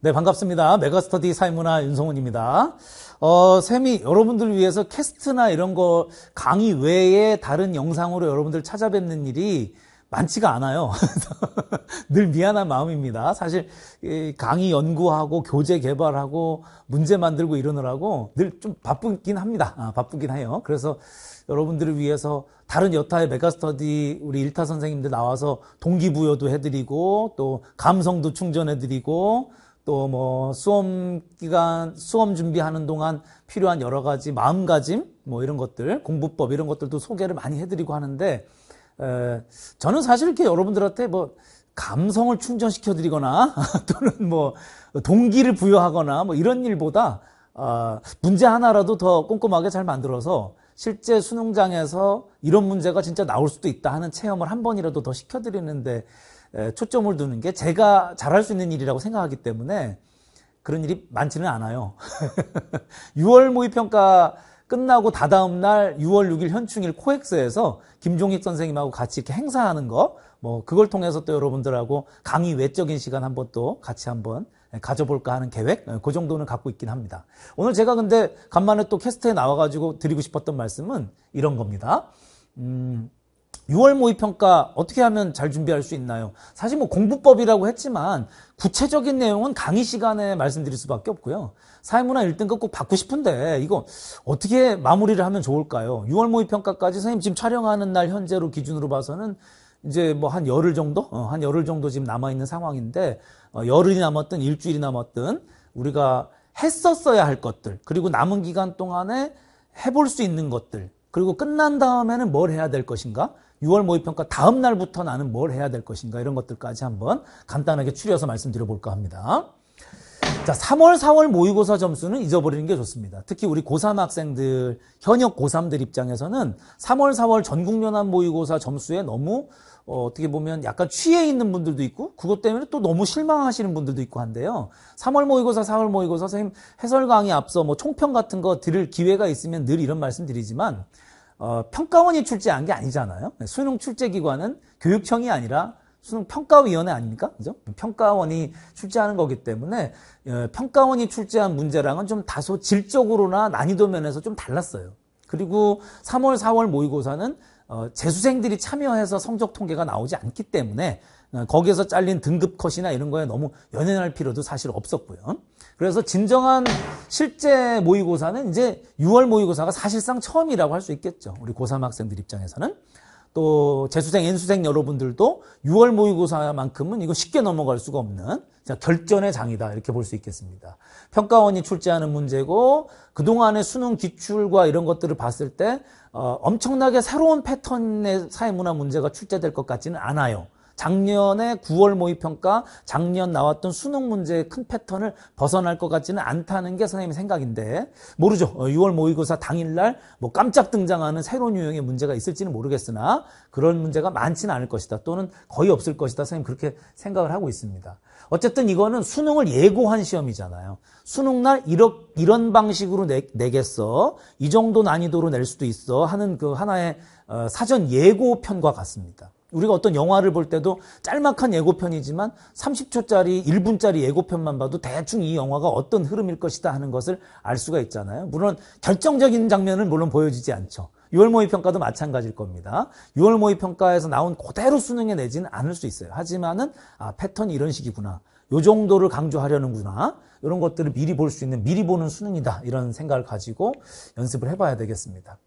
네, 반갑습니다. 메가스터디 사회문화 윤성훈입니다. 어, 쌤이 여러분들 을 위해서 캐스트나 이런 거 강의 외에 다른 영상으로 여러분들 찾아뵙는 일이 많지가 않아요. 늘 미안한 마음입니다. 사실 강의 연구하고 교재 개발하고 문제 만들고 이러느라고 늘 좀 바쁘긴 합니다. 아, 바쁘긴 해요. 그래서 여러분들을 위해서 다른 여타의 메가스터디 우리 일타 선생님들 나와서 동기부여도 해드리고 또 감성도 충전해드리고 또뭐 수험 기간, 수험 준비하는 동안 필요한 여러 가지 마음가짐, 뭐 이런 것들, 공부법 이런 것들도 소개를 많이 해드리고 하는데, 에, 저는 사실 이렇게 여러분들한테 뭐 감성을 충전시켜 드리거나 또는 뭐 동기를 부여하거나 뭐 이런 일보다 어, 문제 하나라도 더 꼼꼼하게 잘 만들어서 실제 수능장에서 이런 문제가 진짜 나올 수도 있다 하는 체험을 한 번이라도 더 시켜드리는데 초점을 두는 게 제가 잘할 수 있는 일이라고 생각하기 때문에 그런 일이 많지는 않아요. 6월 모의평가 끝나고 다다음 날 6월 6일 현충일 코엑스에서 김종익 선생님하고 같이 이렇게 행사하는 거, 뭐 그걸 통해서 또 여러분들하고 강의 외적인 시간 한 번 또 같이 한번 가져볼까 하는 계획 어, 그 정도는 갖고 있긴 합니다. 오늘 제가 근데 간만에 또 캐스트에 나와가지고 드리고 싶었던 말씀은 이런 겁니다. 음, 6월 모의평가 어떻게 하면 잘 준비할 수 있나요? 사실 뭐 공부법이라고 했지만 구체적인 내용은 강의 시간에 말씀드릴 수밖에 없고요. 사회문화 1등급 꼭 받고 싶은데 이거 어떻게 마무리를 하면 좋을까요? 6월 모의평가까지 선생님 지금 촬영하는 날 현재로 기준으로 봐서는 이제 뭐 한 열흘 정도? 어, 한 열흘 정도 지금 남아있는 상황인데, 어, 열흘이 남았든 일주일이 남았든 우리가 했었어야 할 것들, 그리고 남은 기간 동안에 해볼 수 있는 것들, 그리고 끝난 다음에는 뭘 해야 될 것인가? 6월 모의평가 다음 날부터 나는 뭘 해야 될 것인가? 이런 것들까지 한번 간단하게 추려서 말씀드려볼까 합니다. 자, 3월, 4월 모의고사 점수는 잊어버리는 게 좋습니다. 특히 우리 고3 학생들, 현역 고3들 입장에서는 3월, 4월 전국연합 모의고사 점수에 너무 어, 떻게 보면 약간 취해 있는 분들도 있고 그것 때문에 또 너무 실망하시는 분들도 있고 한데요. 3월 모의고사, 4월 모의고사 선생님 해설 강의 앞서 뭐 총평 같은 거 들을 기회가 있으면 늘 이런 말씀 드리지만 어, 평가원이 출제한 게 아니잖아요. 네, 수능 출제 기관은 교육청이 아니라 수능 평가위원회 아닙니까? 그죠? 평가원이 출제하는 거기 때문에 예, 평가원이 출제한 문제랑은 좀 다소 질적으로나 난이도 면에서 좀 달랐어요. 그리고 3월, 4월 모의고사는 어, 재수생들이 참여해서 성적 통계가 나오지 않기 때문에 어, 거기에서 잘린 등급 컷이나 이런 거에 너무 연연할 필요도 사실 없었고요. 그래서 진정한 실제 모의고사는 이제 6월 모의고사가 사실상 처음이라고 할 수 있겠죠. 우리 고3 학생들 입장에서는. 또 재수생, N수생 여러분들도 6월 모의고사만큼은 이거 쉽게 넘어갈 수가 없는 결전의 장이다 이렇게 볼 수 있겠습니다. 평가원이 출제하는 문제고 그동안의 수능 기출과 이런 것들을 봤을 때 어, 엄청나게 새로운 패턴의 사회문화 문제가 출제될 것 같지는 않아요. 작년에 9월 모의평가, 작년 나왔던 수능 문제의 큰 패턴을 벗어날 것 같지는 않다는 게 선생님 생각인데 모르죠. 6월 어, 모의고사 당일날 뭐 깜짝 등장하는 새로운 유형의 문제가 있을지는 모르겠으나 그런 문제가 많지는 않을 것이다. 또는 거의 없을 것이다. 선생님 그렇게 생각을 하고 있습니다. 어쨌든 이거는 수능을 예고한 시험이잖아요. 수능날 이런, 이런 방식으로 내, 내겠어. 이 정도 난이도로 낼 수도 있어. 하는 그 하나의 어, 사전 예고편과 같습니다. 우리가 어떤 영화를 볼 때도 짤막한 예고편이지만 30초짜리, 1분짜리 예고편만 봐도 대충 이 영화가 어떤 흐름일 것이다 하는 것을 알 수가 있잖아요. 물론 결정적인 장면은 물론 보여지지 않죠. 6월 모의 평가도 마찬가지일 겁니다. 6월 모의 평가에서 나온 그대로 수능에 내지는 않을 수 있어요. 하지만은 아, 패턴이 이런 식이구나. 요 정도를 강조하려는구나. 이런 것들을 미리 볼 수 있는 미리 보는 수능이다. 이런 생각을 가지고 연습을 해봐야 되겠습니다.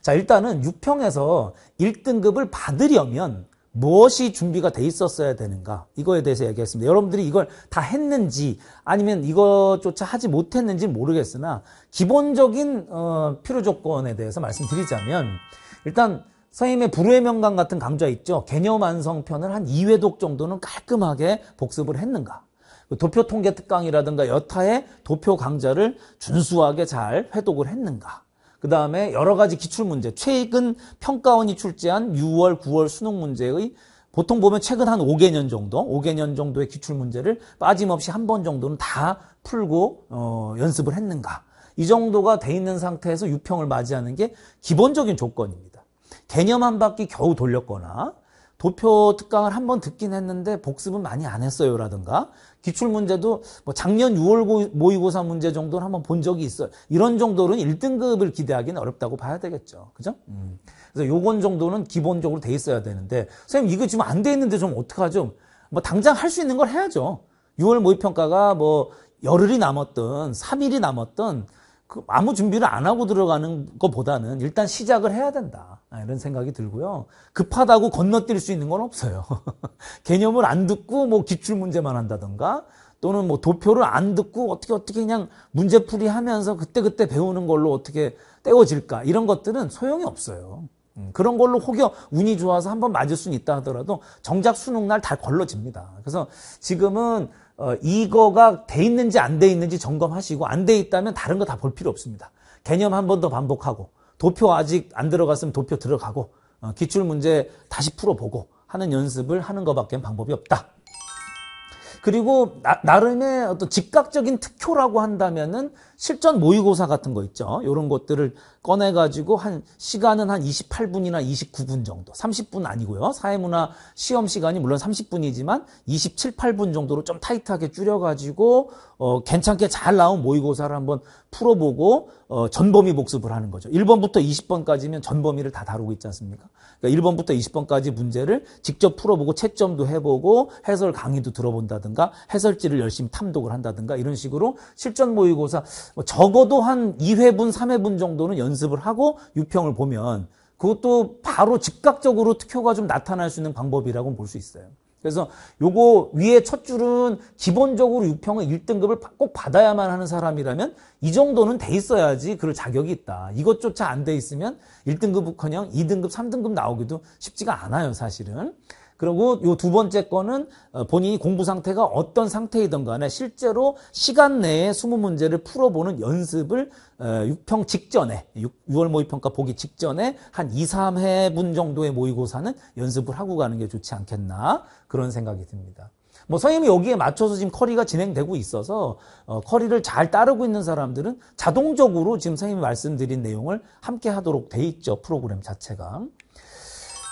자 일단은 6평에서 1등급을 받으려면 무엇이 준비가 돼 있었어야 되는가 이거에 대해서 얘기했습니다. 여러분들이 이걸 다 했는지 아니면 이것조차 하지 못했는지 모르겠으나 기본적인 어, 필요 조건에 대해서 말씀드리자면 일단 선생님의 불후의 명강 같은 강좌 있죠. 개념 완성편을 한 2회독 정도는 깔끔하게 복습을 했는가 그 도표 통계 특강이라든가 여타의 도표 강좌를 준수하게 잘 회독을 했는가 그 다음에 여러 가지 기출 문제, 최근 평가원이 출제한 6월, 9월 수능 문제의 보통 보면 최근 한 5개년 정도, 5개년 정도의 기출 문제를 빠짐없이 한 번 정도는 다 풀고 어, 연습을 했는가. 이 정도가 돼 있는 상태에서 유평을 맞이하는 게 기본적인 조건입니다. 개념 한 바퀴 겨우 돌렸거나 도표 특강을 한 번 듣긴 했는데 복습은 많이 안 했어요라든가 기출 문제도 뭐 작년 6월 모의고사 문제 정도는 한번 본 적이 있어요. 이런 정도는 1등급을 기대하기는 어렵다고 봐야 되겠죠. 그죠? 음. 그래서 요건 정도는 기본적으로 돼 있어야 되는데 선생님 이거 지금 안 돼 있는데 좀 어떡하죠? 뭐 당장 할 수 있는 걸 해야죠. 6월 모의평가가 뭐 열흘이 남았든 3일이 남았든 그 아무 준비를 안 하고 들어가는 것보다는 일단 시작을 해야 된다. 아, 이런 생각이 들고요. 급하다고 건너뛸 수 있는 건 없어요. 개념을 안 듣고 뭐 기출 문제만 한다든가 또는 뭐 도표를 안 듣고 어떻게 어떻게 그냥 문제풀이 하면서 그때그때 배우는 걸로 어떻게 떼어질까 이런 것들은 소용이 없어요. 음, 그런 걸로 혹여 운이 좋아서 한번 맞을 수는 있다 하더라도 정작 수능 날 다 걸러집니다. 그래서 지금은 어, 이거가 돼 있는지 안 돼 있는지 점검하시고 안 돼 있다면 다른 거 다 볼 필요 없습니다. 개념 한 번 더 반복하고 도표 아직 안 들어갔으면 도표 들어가고 어, 기출 문제 다시 풀어보고 하는 연습을 하는 것밖에 방법이 없다. 그리고 나, 름의 어떤 즉각적인 특효라고 한다면은 실전 모의고사 같은 거 있죠. 이런 것들을 꺼내가지고 한 시간은 한 28분이나 29분 정도 30분 아니고요 사회문화 시험 시간이 물론 30분이지만 27, 8분 정도로 좀 타이트하게 줄여가지고 어, 괜찮게 잘 나온 모의고사를 한번 풀어보고 어, 전범위 복습을 하는 거죠 1번부터 20번까지면 전범위를 다 다루고 있지 않습니까 그러니까 1번부터 20번까지 문제를 직접 풀어보고 채점도 해보고 해설 강의도 들어본다든가 해설지를 열심히 탐독을 한다든가 이런 식으로 실전 모의고사 뭐 적어도 한 2회분, 3회분 정도는 연 연습을 하고 유평을 보면 그것도 바로 즉각적으로 특효가 좀 나타날 수 있는 방법이라고 볼 수 있어요. 그래서 요거 위에 첫 줄은 기본적으로 유평의 1등급을 꼭 받아야만 하는 사람이라면 이 정도는 돼 있어야지 그럴 자격이 있다. 이것조차 안 돼 있으면 1등급부커녕 2등급, 3등급 나오기도 쉽지가 않아요, 사실은. 그리고 요 두 번째 거는 어, 본인이 공부 상태가 어떤 상태이든 간에 실제로 시간 내에 20문제를 풀어보는 연습을 6평 어, 직전에 6, 6월 모의평가 보기 직전에 한 2, 3회분 정도의 모의고사는 연습을 하고 가는 게 좋지 않겠나 그런 생각이 듭니다. 뭐 선생님이 여기에 맞춰서 지금 커리가 진행되고 있어서 어, 커리를 잘 따르고 있는 사람들은 자동적으로 지금 선생님이 말씀드린 내용을 함께 하도록 돼 있죠 프로그램 자체가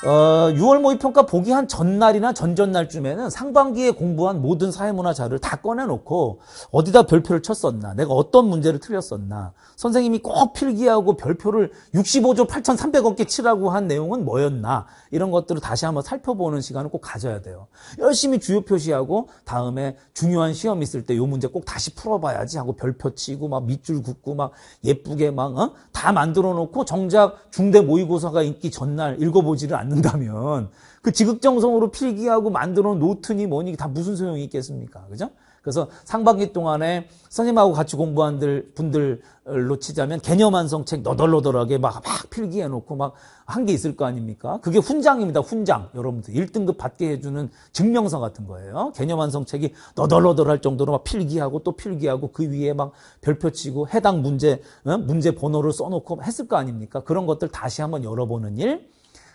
어, 6월 모의평가 보기 한 전날이나 전전날쯤에는 상반기에 공부한 모든 사회문화 자료를 다 꺼내놓고 어디다 별표를 쳤었나 내가 어떤 문제를 틀렸었나 선생님이 꼭 필기하고 별표를 65조 8,300억 개 치라고 한 내용은 뭐였나 이런 것들을 다시 한번 살펴보는 시간을 꼭 가져야 돼요 열심히 주요 표시하고 다음에 중요한 시험 있을 때 요 문제 꼭 다시 풀어봐야지 하고 별표 치고 막 밑줄 굽고막 예쁘게 막다 어? 만들어 놓고 정작 중대 모의고사가 있기 전날 읽어보지를 않는 않는다면 그 지극정성으로 필기하고 만들어 놓은 노트니 뭐니 다 무슨 소용이 있겠습니까? 그죠? 그래서 상반기 동안에 선생님하고 같이 공부한 분들로 치자면 개념 완성 책 너덜너덜하게 막, 막 필기해놓고 막 한 게 있을 거 아닙니까? 그게 훈장입니다. 훈장. 여러분들 1등급 받게 해주는 증명서 같은 거예요. 개념 완성 책이 너덜너덜할 정도로 막 필기하고 또 필기하고 그 위에 막 별표 치고 해당 문제, 문제 번호를 써놓고 했을 거 아닙니까? 그런 것들 다시 한번 열어보는 일.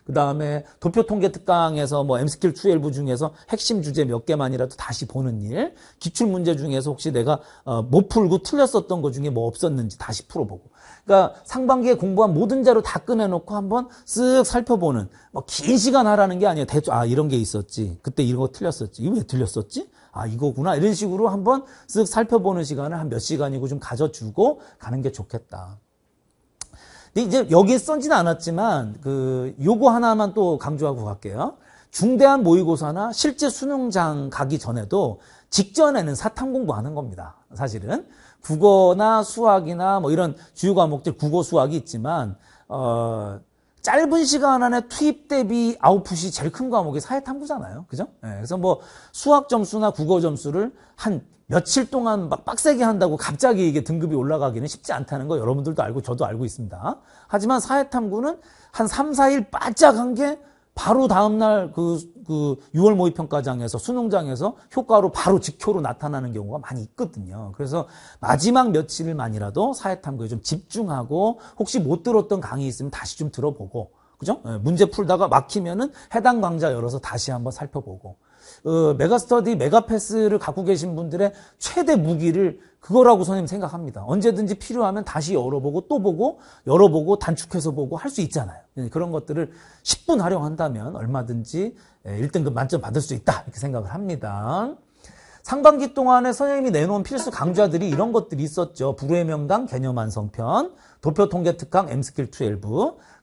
그 다음에 도표통계특강에서 뭐엠스킬추엘부 중에서 핵심 주제 몇 개만이라도 다시 보는 일, 기출문제 중에서 혹시 내가 어, 못 풀고 틀렸었던 것 중에 뭐 없었는지 다시 풀어보고. 그러니까 상반기에 공부한 모든 자료 다 꺼내놓고 한번 쓱 살펴보는 뭐 긴 시간 하라는 게 아니에요. 대충 아 이런 게 있었지. 그때 이거 런 틀렸었지. 이거 왜 틀렸었지? 아 이거구나 이런 식으로 한번 쓱 살펴보는 시간을 한 몇 시간이고 좀 가져주고 가는 게 좋겠다. 근데 이제 여기에 써지는 않았지만 그 요거 하나만 또 강조하고 갈게요. 중대한 모의고사나 실제 수능장 가기 전에도 직전에는 사탐 공부하는 겁니다. 사실은 국어나 수학이나 뭐 이런 주요 과목들 국어 수학이 있지만 어 짧은 시간 안에 투입 대비 아웃풋이 제일 큰 과목이 사회탐구잖아요. 그죠? 예, 그래서 뭐 수학 점수나 국어 점수를 한 며칠 동안 막 빡세게 한다고 갑자기 이게 등급이 올라가기는 쉽지 않다는 거 여러분들도 알고 저도 알고 있습니다. 하지만 사회탐구는 한 3, 4일 바짝 한 게 바로 다음날 그그 6월 모의평가장에서 수능장에서 효과로 바로 직효로 나타나는 경우가 많이 있거든요. 그래서 마지막 며칠만이라도 사회탐구에 좀 집중하고 혹시 못 들었던 강의 있으면 다시 좀 들어보고 그죠? 예, 문제 풀다가 막히면은 해당 강좌 열어서 다시 한번 살펴보고 어, 메가스터디, 메가패스를 갖고 계신 분들의 최대 무기를 그거라고 선생님 생각합니다. 언제든지 필요하면 다시 열어보고 또 보고 열어보고 단축해서 보고 할 수 있잖아요. 예, 그런 것들을 10분 활용한다면 얼마든지 1등급 예, 만점 받을 수 있다 이렇게 생각을 합니다. 상반기 동안에 선생님이 내놓은 필수 강좌들이 이런 것들이 있었죠. 불후의 명강 개념 완성편, 도표 통계 특강 M스킬 12,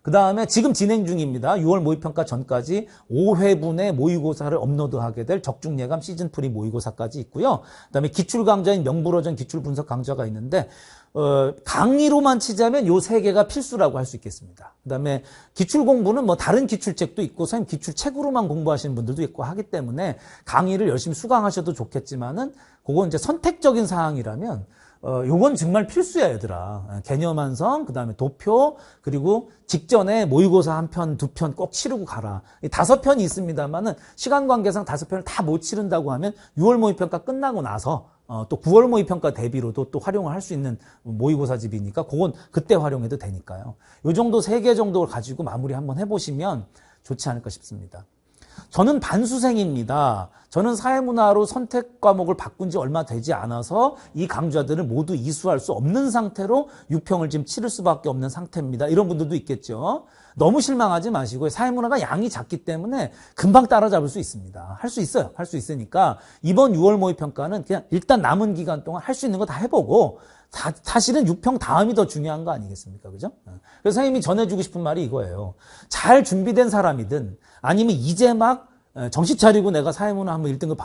그 다음에 지금 진행 중입니다. 6월 모의평가 전까지 5회분의 모의고사를 업로드하게 될 적중예감 시즌 프리 모의고사까지 있고요. 그 다음에 기출 강좌인 명불허전 기출 분석 강좌가 있는데 어, 강의로만 치자면 요 세 개가 필수라고 할 수 있겠습니다. 그 다음에 기출 공부는 뭐 다른 기출책도 있고, 선생님 기출책으로만 공부하시는 분들도 있고 하기 때문에 강의를 열심히 수강하셔도 좋겠지만은, 그건 이제 선택적인 사항이라면, 어, 요건 정말 필수야, 얘들아. 예, 개념 완성, 그 다음에 도표, 그리고 직전에 모의고사 한 편, 두 편 꼭 치르고 가라. 다섯 편이 있습니다만은 시간 관계상 다섯 편을 다 못 치른다고 하면 6월 모의평가 끝나고 나서 어, 또 9월 모의평가 대비로도 또 활용을 할 수 있는 모의고사집이니까 그건 그때 활용해도 되니까요. 요 정도 세 개 정도를 가지고 마무리 한번 해보시면 좋지 않을까 싶습니다. 저는 반수생입니다. 저는 사회문화로 선택 과목을 바꾼 지 얼마 되지 않아서 이 강좌들을 모두 이수할 수 없는 상태로 6평을 지금 치를 수밖에 없는 상태입니다. 이런 분들도 있겠죠. 너무 실망하지 마시고 사회문화가 양이 작기 때문에 금방 따라잡을 수 있습니다. 할 수 있어요. 할 수 있으니까 이번 6월 모의평가는 그냥 일단 남은 기간 동안 할 수 있는 거 다 해보고 다, 사실은 6평 다음이 더 중요한 거 아니겠습니까? 그죠? 어. 그래서 선생님이 전해주고 싶은 말이 이거예요. 잘 준비된 사람이든 아니면 이제 막 어, 정신 차리고 내가 사회문화 한번 1등급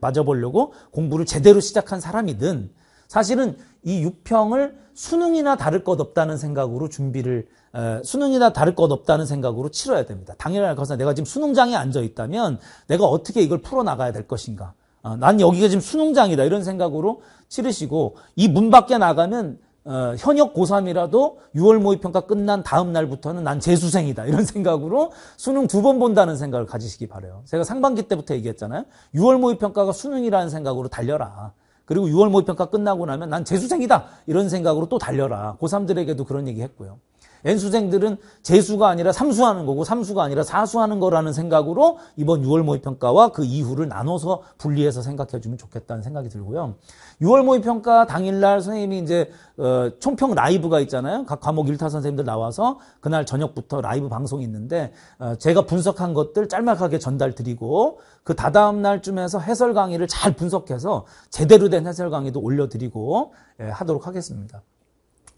맞아보려, 고 공부를 제대로 시작한 사람이든 사실은 이 6평을 수능이나 다를 것 없다는 생각으로 준비를 어, 수능이나 다를 것 없다는 생각으로 치러야 됩니다. 당연할 히 것은 내가 지금 수능장에 앉아 있다면 내가 어떻게 이걸 풀어 나가야 될 것인가. 어, 난 여기가 지금 수능장이다 이런 생각으로 치르시고 이 문 밖에 나가면 어, 현역 고3이라도 6월 모의평가 끝난 다음 날부터는 난 재수생이다 이런 생각으로 수능 두 번 본다는 생각을 가지시기 바래요. 제가 상반기 때부터 얘기했잖아요. 6월 모의평가가 수능이라는 생각으로 달려라. 그리고 6월 모의평가 끝나고 나면 난 재수생이다 이런 생각으로 또 달려라. 고3들에게도 그런 얘기 했고요. N수생들은 재수가 아니라 삼수하는 거고 삼수가 아니라 사수하는 거라는 생각으로 이번 6월 모의평가와 그 이후를 나눠서 분리해서 생각해주면 좋겠다는 생각이 들고요. 6월 모의평가 당일날 선생님이 이제 어, 총평 라이브가 있잖아요. 각 과목 1타 선생님들 나와서 그날 저녁부터 라이브 방송이 있는데 어, 제가 분석한 것들 짤막하게 전달드리고 그 다다음 날쯤에서 해설 강의를 잘 분석해서 제대로 된 해설 강의도 올려드리고 예, 하도록 하겠습니다.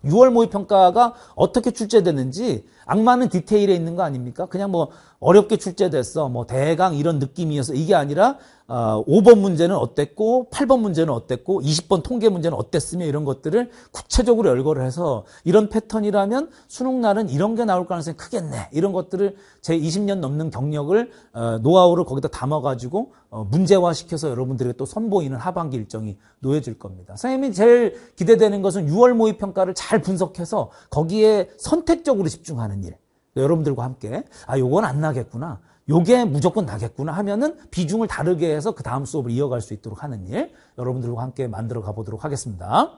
6월 모의평가가 어떻게 출제되는지 악마는 디테일에 있는 거 아닙니까? 그냥 뭐 어렵게 출제됐어. 뭐 대강 이런 느낌이어서 이게 아니라 어, 5번 문제는 어땠고 8번 문제는 어땠고 20번 통계 문제는 어땠으며 이런 것들을 구체적으로 열거를 해서 이런 패턴이라면 수능날은 이런 게 나올 가능성이 크겠네. 이런 것들을 제 20년 넘는 경력을 어, 노하우를 거기다 담아가지고 어, 문제화시켜서 여러분들에게 또 선보이는 하반기 일정이 놓여질 겁니다. 선생님이 제일 기대되는 것은 6월 모의평가를 잘 분석해서 거기에 선택적으로 집중하는 나는 일. 여러분들과 함께 아 요건 안 나겠구나. 요게 무조건 나겠구나 하면은 비중을 다르게 해서 그 다음 수업을 이어갈 수 있도록 하는 일 여러분들과 함께 만들어 가보도록 하겠습니다.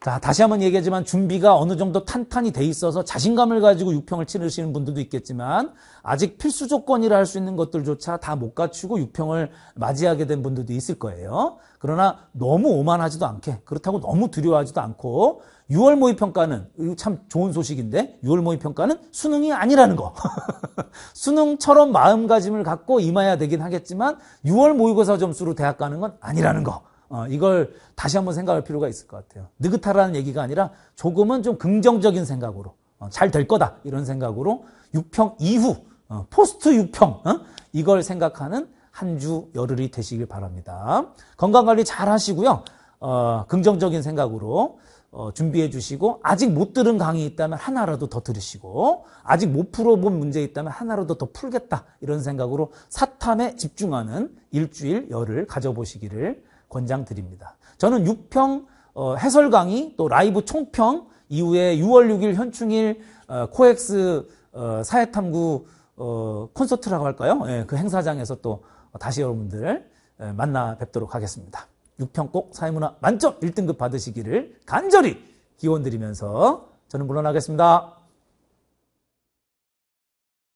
자, 다시 한번 얘기하지만 준비가 어느 정도 탄탄히 돼 있어서 자신감을 가지고 6평을 치르시는 분들도 있겠지만 아직 필수 조건이라 할 수 있는 것들조차 다 못 갖추고 6평을 맞이하게 된 분들도 있을 거예요. 그러나 너무 오만하지도 않게 그렇다고 너무 두려워하지도 않고 6월 모의평가는 참 좋은 소식인데 6월 모의평가는 수능이 아니라는 거. 수능처럼 마음가짐을 갖고 임해야 되긴 하겠지만 6월 모의고사 점수로 대학 가는 건 아니라는 거. 어, 이걸 다시 한번 생각할 필요가 있을 것 같아요. 느긋하라는 얘기가 아니라 조금은 좀 긍정적인 생각으로 어, 잘 될 거다 이런 생각으로 6평 이후 어, 포스트 6평 어? 이걸 생각하는 한 주 열흘이 되시길 바랍니다. 건강관리 잘 하시고요. 어, 긍정적인 생각으로 어, 준비해 주시고 아직 못 들은 강의 있다면 하나라도 더 들으시고 아직 못 풀어본 문제 있다면 하나라도 더 풀겠다 이런 생각으로 사탐에 집중하는 일주일 열을 가져보시기를 권장드립니다. 저는 6평 어, 해설 강의 또 라이브 총평 이후에 6월 6일 현충일 어, 코엑스 어, 사회탐구 어, 콘서트라고 할까요? 예, 그 행사장에서 또 다시 여러분들 예, 만나 뵙도록 하겠습니다. 6평 꼭 사회문화 만점 1등급 받으시기를 간절히 기원드리면서 저는 물러나겠습니다.